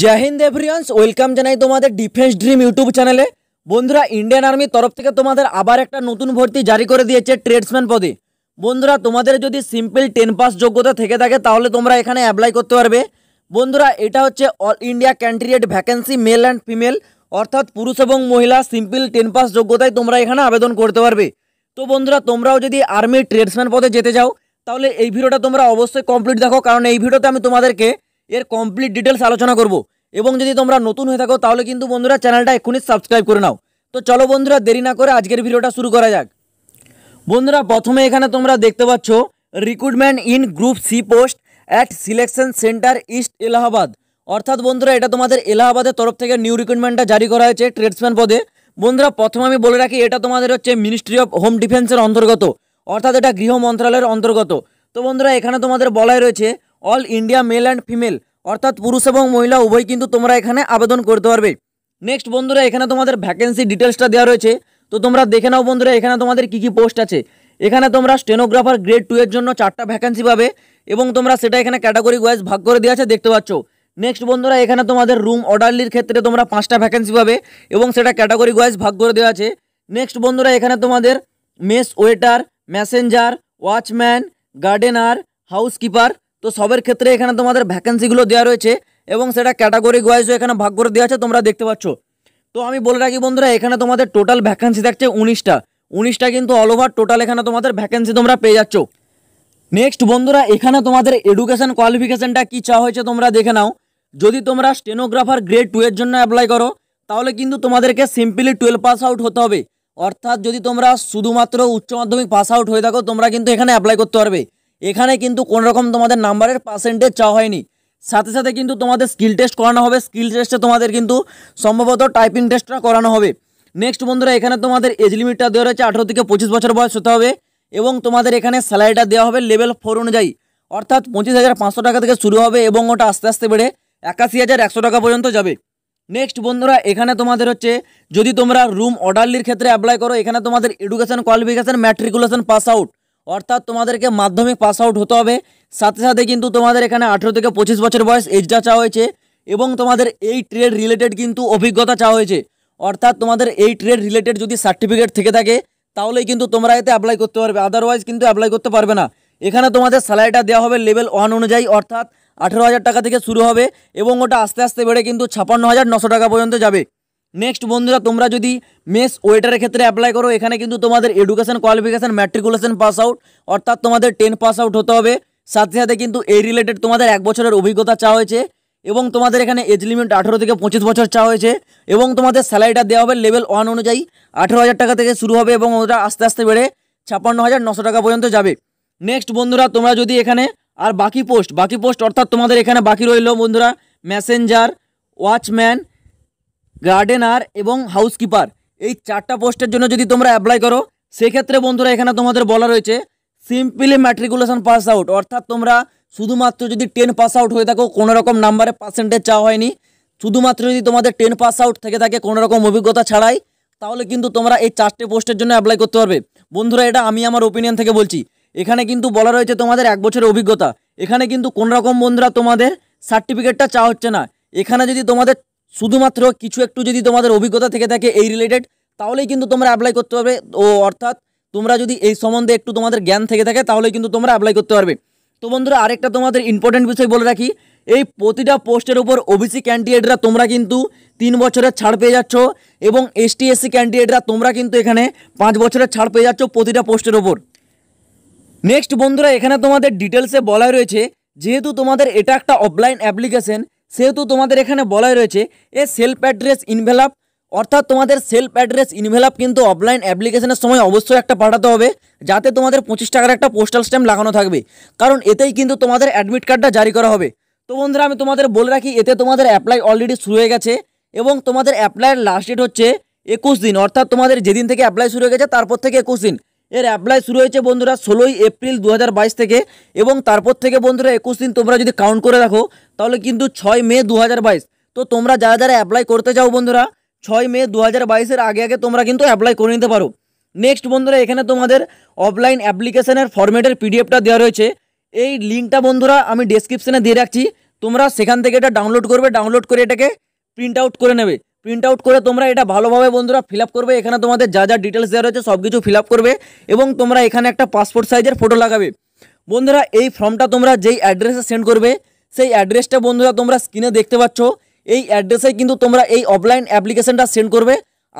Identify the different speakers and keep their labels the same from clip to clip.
Speaker 1: জয় Hind এভরিয়ান্স welcome জানাই তোমাদের defence dream YouTube চ্যানেলে বন্ধুরা ইন্ডিয়ান আর্মি তরফ থেকে তোমাদের আবার একটা নতুন ভর্তি জারি করে দিয়েছে ট্রেডসম্যান পদে বন্ধুরা তোমাদের যদি সিম্পল টেন পাস যোগ্যতা থেকে থাকে তাহলে তোমরা এখানে অ্যাপ্লাই করতে পারবে বন্ধুরা এটা হচ্ছে all India candidate vacancy male and female অর্থাৎ পুরুষ এবং মহিলা সিম্পল টেন পাস যোগ্যতায় তোমরা এখানে আবেদন করতে পারবে তো বন্ধুরা তোমরাও যদি আর্মি ট্রেডসম্যান পদে যেতে চাও তাহলে এই ভিডিওটা তোমরা অবশ্যই কমপ্লিট দেখো কারণ এই ভিডিওতে আমি তোমাদেরকে এর কমপ্লিট ডিটেলস আলোচনা করব এবং যদি তোমরা নতুন হয়ে থাকো তাহলে কিন্তু বন্ধুরা চ্যানেলটা এক্ষুনি সাবস্ক্রাইব করে নাও তো চলো বন্ধুরা দেরি না করে আজকের ভিডিওটা শুরু করা যাক বন্ধুরা প্রথমে এখানে তোমরা দেখতে পাচ্ছ recruitment in group C post at selection centre east Allahabad অর্থাৎ বন্ধুরা এটা তোমাদের এলাহাবাদের তরফ থেকে নিউ রিক্রুটমেন্টটা জারি করা হয়েছে ট্রেডসম্যান পদে বন্ধুরা প্রথমে আমি বলে রাখি এটা তোমাদের হচ্ছে মিনিস্ট্রি অফ হোম ডিফেন্সের অন্তর্গত অর্থাৎ এটা গৃহ মন্ত্রণালয়ের অন্তর্গত তো বন্ধুরা এখানে তোমাদের বলাই রয়েছে all India male and female অর্থাৎ পুরুষ এবং মহিলা উভয় কিন্তু তোমরা এখানে আবেদন করতে পারবে নেক্সট বন্ধুরা এখানে তোমাদের ভ্যাকেন্সি ডিটেলসটা দেওয়া রয়েছে তো তোমরা দেখে নাও বন্ধুরা এখানে তোমাদের কী কী পোস্ট আছে এখানে তোমরা স্টেনোগ্রাফার গ্রেড টু এর জন্য চারটা ভ্যাকেন্সি পাবে এবং তোমরা সেটা এখানে ক্যাটাগরি ওয়াইজ ভাগ করে দেওয়া আছে দেখতে পাচ্ছ নেক্সট বন্ধুরা এখানে তোমাদের রুম অর্ডারলির ক্ষেত্রে তোমরা পাঁচটা ভ্যাকেন্সি পাবে এবং সেটা ক্যাটাগরি ওয়াইজ ভাগ করে দেওয়া আছে নেক্সট বন্ধুরা এখানে তোমাদের mess waiter messenger watchman gardener housekeeper তো সবের ক্ষেত্রে এখানে তোমাদের ভ্যাকেন্সিগুলো দেওয়া রয়েছে এবং সেটা ক্যাটাগরি ওয়াইজও এখানে ভাগ করে দেওয়া আছে তোমরা দেখতে পাচ্ছ তো আমি বলে রাখি বন্ধুরা এখানে তোমাদের টোটাল ভ্যাকেন্সি থাকছে উনিশটা উনিশটা কিন্তু অল ওভার টোটাল এখানে তোমাদের ভ্যাকেন্সি তোমরা পেয়ে যাচ্ছ নেক্সট বন্ধুরা এখানে তোমাদের এডুকেশন কোয়ালিফিকেশানটা কী চাওয়া হয়েছে তোমরা দেখে নাও যদি তোমরা স্টেনোগ্রাফার গ্রেড টু এর জন্য অ্যাপ্লাই করো তাহলে কিন্তু তোমাদেরকে সিম্পলি টুয়েলভ পাস আউট হতে হবে অর্থাৎ যদি তোমরা শুধুমাত্র উচ্চ মাধ্যমিক পাস আউট হয়ে থাকো তোমরা কিন্তু এখানে অ্যাপ্লাই করতে পারবে এখানে কিন্তু কোনোরকম তোমাদের নাম্বারের পার্সেন্টেজ চাওয়া হয়নি সাথে সাথে কিন্তু তোমাদের স্কিল টেস্ট করানো হবে স্কিল টেস্টে তোমাদের কিন্তু সম্ভবত টাইপিং টেস্টটা করানো হবে নেক্সট বন্ধুরা এখানে তোমাদের এজ লিমিটটা দেওয়া রয়েছে আঠেরো থেকে পঁচিশ বছর বয়স হতে হবে এবং তোমাদের এখানে স্যালারিটা দেওয়া হবে লেভেল ফোর অনুযায়ী অর্থাৎ পঁচিশ হাজার পাঁচশো টাকা থেকে শুরু হবে এবং ওটা আস্তে আস্তে বেড়ে একাশি হাজার একশো টাকা পর্যন্ত যাবে নেক্সট বন্ধুরা এখানে তোমাদের হচ্ছে যদি তোমরা রুম অর্ডারলির ক্ষেত্রে অ্যাপ্লাই করো এখানে তোমাদের education qualification matriculation pass out অর্থাৎ তোমাদেরকে মাধ্যমিক পাস আউট হতে হবে সাথে সাথে কিন্তু তোমাদের এখানে আঠেরো থেকে পঁচিশ বছর বয়স এজটা চাওয়া হয়েছে এবং তোমাদের এই ট্রেড রিলেটেড কিন্তু অভিজ্ঞতা চাওয়া হয়েছে অর্থাৎ তোমাদের এই ট্রেড রিলেটেড যদি সার্টিফিকেট থেকে থাকে তাহলেই কিন্তু তোমরা এতে অ্যাপ্লাই করতে পারবে আদারওয়াইজ কিন্তু অ্যাপ্লাই করতে পারবে না এখানে তোমাদের স্যালারিটা দেওয়া হবে লেভেল ওয়ান অনুযায়ী অর্থাৎ আঠেরো হাজার টাকা থেকে শুরু হবে এবং ওটা আস্তে আস্তে বেড়ে কিন্তু ছাপান্ন হাজার নশো টাকা পর্যন্ত যাবে নেক্সট বন্ধুরা তোমরা যদি মেস ওয়েটারের ক্ষেত্রে অ্যাপ্লাই করো এখানে কিন্তু তোমাদের education qualification matriculation pass out অর্থাৎ তোমাদের টেন পাস আউট হতে হবে সাথে সাথে কিন্তু এই রিলেটেড তোমাদের এক বছরের অভিজ্ঞতা চা হয়েছে এবং তোমাদের এখানে এজ লিমিট আঠেরো থেকে পঁচিশ বছর চা হয়েছে এবং তোমাদের স্যালারিটা দেওয়া হবে লেভেল ওয়ান অনুযায়ী আঠেরো হাজার টাকা থেকে শুরু হবে এবং ওটা আস্তে আস্তে বেড়ে ছাপ্পান্ন হাজার নশো টাকা পর্যন্ত যাবে নেক্সট বন্ধুরা তোমরা যদি এখানে আর বাকি পোস্ট বাকি পোস্ট অর্থাৎ তোমাদের এখানে বাকি রইল বন্ধুরা মেসেঞ্জার ওয়াচম্যান গার্ডেনার এবং হাউসকিপার এই চারটা পোস্টের জন্য যদি তোমরা অ্যাপ্লাই করো সেক্ষেত্রে বন্ধুরা এখানে তোমাদের বলা রয়েছে সিম্পলি ম্যাট্রিকুলেশন পাস আউট অর্থাৎ তোমরা শুধুমাত্র যদি টেন পাস আউট হয়ে থাকো কোনো রকম নাম্বারে পার্সেন্টেজ চাওয়া হয়নি শুধুমাত্র যদি তোমাদের টেন পাস আউট থেকে থাকে কোনো রকম অভিজ্ঞতা ছাড়াই তাহলে কিন্তু তোমরা এই চারটে পোস্টের জন্য অ্যাপ্লাই করতে পারবে বন্ধুরা এটা আমি আমার ওপিনিয়ন থেকে বলছি এখানে কিন্তু বলা রয়েছে তোমাদের এক বছরের অভিজ্ঞতা এখানে কিন্তু কোন রকম বন্ধুরা তোমাদের সার্টিফিকেটটা চাওয়া হচ্ছে না এখানে যদি তোমাদের শুধুমাত্র কিছু একটু যদি তোমাদের অভিজ্ঞতা থেকে থাকে এই রিলেটেড তাহলেই কিন্তু তোমরা অ্যাপ্লাই করতে পারবে ও অর্থাৎ তোমরা যদি এই সম্বন্ধে একটু তোমাদের জ্ঞান থেকে থাকে তাহলে কিন্তু তোমরা অ্যাপ্লাই করতে পারবে তো বন্ধুরা আরেকটা তোমাদের ইম্পর্টেন্ট বিষয় বলে রাখি এই প্রতিটা পোস্টের উপর ওবিসি ক্যান্ডিডেটরা তোমরা কিন্তু তিন বছরের ছাড় পেয়ে যাচ্ছ এবং এসটি এসসি ক্যান্ডিডেটরা তোমরা কিন্তু এখানে পাঁচ বছরের ছাড় পেয়ে যাচ্ছ প্রতিটা পোস্টের ওপর নেক্সট বন্ধুরা এখানে তোমাদের ডিটেলসে বলা রয়েছে যেহেতু তোমাদের এটা একটা অফলাইন অ্যাপ্লিকেশন সেহেতু তোমাদের এখানে বলাই রয়েছে এ সেলফ অ্যাড্রেস ইনভেলাপ অর্থাৎ তোমাদের সেলফ অ্যাড্রেস ইনভেলাপ কিন্তু অফলাইন অ্যাপ্লিকেশনের সময় অবশ্যই একটা পাঠাতে হবে যাতে তোমাদের পঁচিশ টাকার একটা পোস্টাল স্ট্যাম্প লাগানো থাকবে কারণ এতেই কিন্তু তোমাদের অ্যাডমিট কার্ডটা জারি করা হবে তো বন্ধুরা আমি তোমাদের বলে রাখি এতে তোমাদের অ্যাপ্লাই অলরেডি শুরু হয়ে গেছে এবং তোমাদের অ্যাপ্লাইয়ের লাস্ট ডেট হচ্ছে একুশ দিন অর্থাৎ তোমাদের যেদিন থেকে অ্যাপ্লাই শুরু হয়ে গেছে তারপর থেকে একুশ দিন এর অ্যাপ্লাই শুরু হয়েছে বন্ধুরা ষোলোই এপ্রিল দু থেকে এবং তারপর থেকে বন্ধুরা একুশ দিন তোমরা যদি কাউন্ট করে রাখো তাহলে কিন্তু ছয় মে দু তো তোমরা যারা যারা অ্যাপ্লাই করতে চাও বন্ধুরা ছয় মে দু হাজার আগে আগে তোমরা কিন্তু অ্যাপ্লাই করে নিতে পারো নেক্সট বন্ধুরা এখানে তোমাদের অফলাইন অ্যাপ্লিকেশনের ফর্মেটের পিডিএফটা দেওয়া রয়েছে এই লিঙ্কটা বন্ধুরা আমি ডিসক্রিপশানে দিয়ে রাখছি তোমরা সেখান থেকে এটা ডাউনলোড করবে ডাউনলোড করে এটাকে প্রিন্ট আউট করে নেবে প্রিন্ট আউট করে তোমরা এটা ভালোভাবে বন্ধুরা ফিল করবে এখানে তোমাদের যা যা ডিটেলস দেওয়া রয়েছে সব কিছু ফিল করবে এবং তোমরা এখানে একটা পাসপোর্ট সাইজের ফটো লাগাবে বন্ধুরা এই ফর্মটা তোমরা যেই অ্যাড্রেসে সেন্ড করবে সেই অ্যাড্রেসটা বন্ধুরা তোমরা স্ক্রিনে দেখতে পাচ্ছ এই অ্যাড্রেসে কিন্তু তোমরা এই অফলাইন অ্যাপ্লিকেশানটা সেন্ড করবে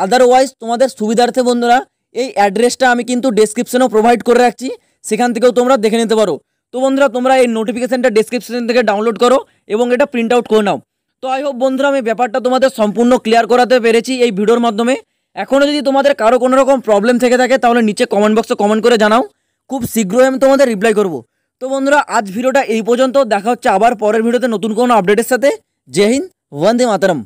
Speaker 1: আদারওয়াইজ তোমাদের সুবিধার্থে বন্ধুরা এই অ্যাড্রেসটা আমি কিন্তু ডেসক্রিপশনেও প্রোভাইড করে রাখছি সেখান থেকেও তোমরা দেখে নিতে পারো তো বন্ধুরা তোমরা এই নোটিফিকেশানটা ডেসক্রিপশন থেকে ডাউনলোড করো এবং এটা প্রিন্ট আউট করে নাও তো আই হোপ বন্ধুরা আমি ব্যাপারটা তোমাদের সম্পূর্ণ ক্লিয়ার করাতে পেরেছি এই ভিডিওর মাধ্যমে এখনও যদি তোমাদের কারো কোনো রকম প্রবলেম থেকে থাকে তাহলে নিচে কমেন্ট বক্সে কমেন্ট করে জানাও খুব শীঘ্রই আমি তোমাদের রিপ্লাই করবো তো বন্ধুরা আজ ভিডিওটা এই পর্যন্ত দেখা হচ্ছে আবার পরের ভিডিওতে নতুন কোনো আপডেটের সাথে জয় হিন্দ বন্দে মাতরম